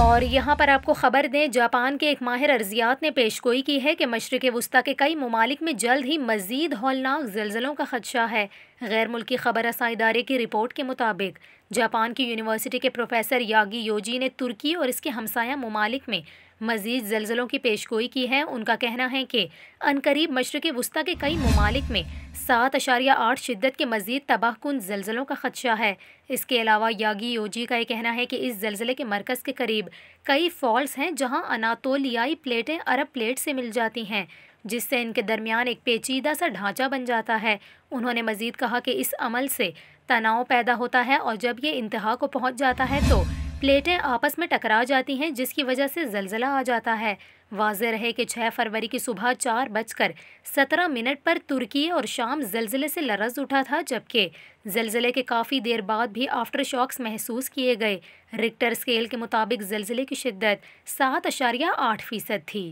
और यहाँ पर आपको ख़बर दें जापान के एक माहिर अर्जियात ने पेश गोई की है कि मशरक़ वस्ती के कई ममालिक में जल्द ही मज़ीद हौलनाक जल्जलों का खदशा है गैर मुल्की ख़बर रसा इदारे की रिपोर्ट के मुताबिक जापान की यूनिवर्सिटी के प्रोफेसर यागी योजी ने तुर्की और इसके हमसाया ममालिक में मजीद जल्जलों की पेश गोई की है उनका कहना है कि अनकरीब मशरक़ वस्ती के कई ममालिक में सात अशारिया आठ शिद्दत के मजीद तबाह कन जल्जलों का खदशा है इसके अलावा यागी योजी का ये कहना है कि इस जल्जले के मरकज़ के करीब कई फॉल्स हैं जहाँ अनातोलियाई प्लेटें अरब प्लेट से मिल जाती हैं जिससे इनके दरमियान एक पेचीदा सा ढांचा बन जाता है उन्होंने मजीद कहा कि इस अमल से तनाव पैदा होता है और जब ये इंतहा को पहुँच जाता है तो प्लेटें आपस में टकरा जाती हैं जिसकी वजह से जलजला आ जाता है वाज रहे कि 6 फरवरी की सुबह चार बजकर सत्रह मिनट पर तुर्की और शाम जलजिले से लरज उठा था जबकि जलजिले के काफ़ी देर बाद भी आफ्टर शॉक्स महसूस किए गए रिक्टर स्केल के मुताबिक जलजिले की शिद्दत सात अशारिया आठ फीसद थी